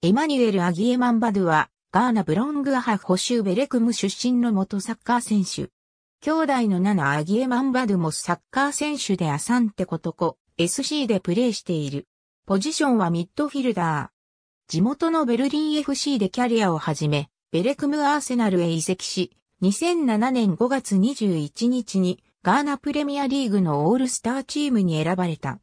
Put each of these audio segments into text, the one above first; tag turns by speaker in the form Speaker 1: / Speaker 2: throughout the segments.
Speaker 1: エマニュエル・アギエマンバドゥは、ガーナ・ブロングアハ保守ベレクム出身の元サッカー選手。兄弟のナナ・アギエマンバドゥもサッカー選手でアサンテコトコ、SC でプレーしている。ポジションはミッドフィルダー。地元のベルリン FC でキャリアを始め、ベレクムアーセナルへ移籍し、2007年5月21日にガーナプレミアリーグのオールスターチームに選ばれた。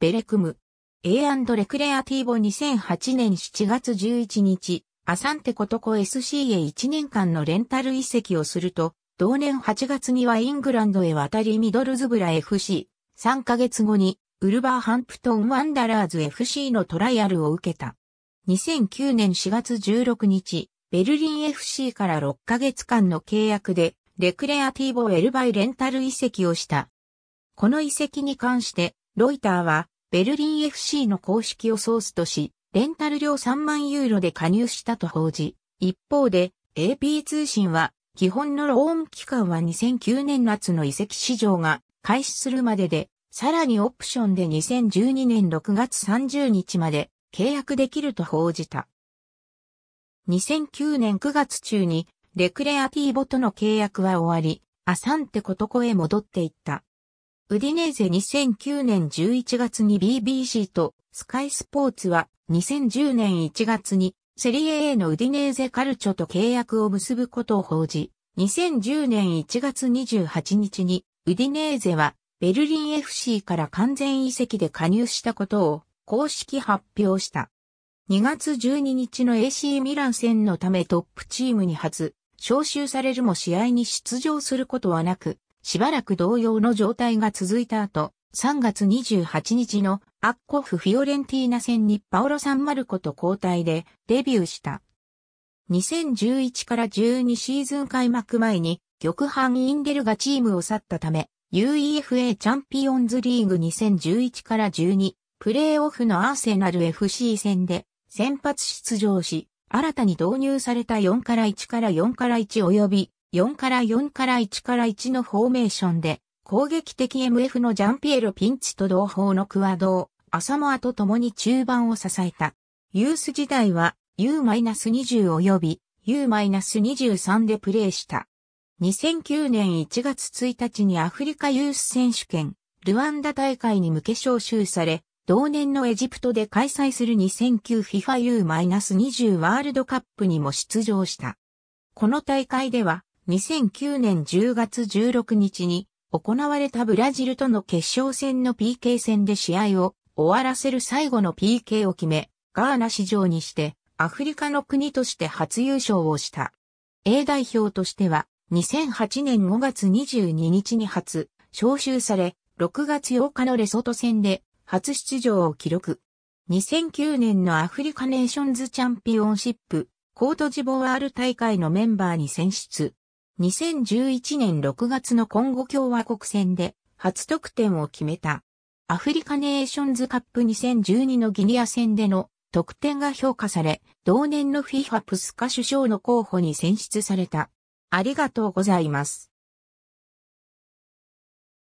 Speaker 1: ベレクム、A& クレアティーボ2008年7月11日、アサンテコトコ SC へ1年間のレンタル移籍をすると、同年8月にはイングランドへ渡りミドルズブラ FC、3ヶ月後にウルバーハンプトンワンダラーズ FC のトライアルを受けた。2009年4月16日、ベルリン FC から6ヶ月間の契約で、レクレアティーボエルバイレンタル移籍をした。この移籍に関して、ロイターは、ベルリン FC の公式をソースとし、レンタル料3万ユーロで加入したと報じ、一方で AP 通信は、基本のローン期間は2009年夏の移籍市場が開始するまでで、さらにオプションで2012年6月30日まで契約できると報じた。2009年9月中にレクレアティーボとの契約は終わり、アサンテコトコへ戻っていった。ウディネーゼ2009年11月に BBC とスカイスポーツは2010年1月にセリエ A のウディネーゼカルチョと契約を結ぶことを報じ、2010年1月28日にウディネーゼはベルリン FC から完全移籍で加入したことを公式発表した。2月12日の AC ミラン戦のためトップチームに初招集されるも試合に出場することはなく、しばらく同様の状態が続いた後、3月28日のアッコフ・フィオレンティーナ戦にパオロ・サンマルコと交代でデビューした。2011から12シーズン開幕前に玉藩インデルがチームを去ったため、UEFA チャンピオンズリーグ2011から12プレーオフのアーセナル FC 戦で先発出場し、新たに導入された4から1から4から1及び4から4から1から1のフォーメーションで、攻撃的 MF のジャンピエロピンチと同胞のクワドー、サモアと共に中盤を支えた。ユース時代は U-20 及び U-23 でプレーした。2009年1月1日にアフリカユース選手権、ルワンダ大会に向け招集され、同年のエジプトで開催する 2009FIFA U-20 ワールドカップにも出場した。この大会では、2009年10月16日に行われたブラジルとの決勝戦の PK 戦で試合を終わらせる最後の PK を決め、ガーナ市場にしてアフリカの国として初優勝をした。A 代表としては2008年5月22日に初招集され、6月8日のレソト戦で初出場を記録。2009年のアフリカネーションズチャンピオンシップ、コートジボワール大会のメンバーに選出。2011年6月のコンゴ共和国戦で初得点を決めた。アフリカネーションズカップ2012のギニア戦での得点が評価され、同年の FIFA プスカ首相の候補に選出された。ありがとうございます。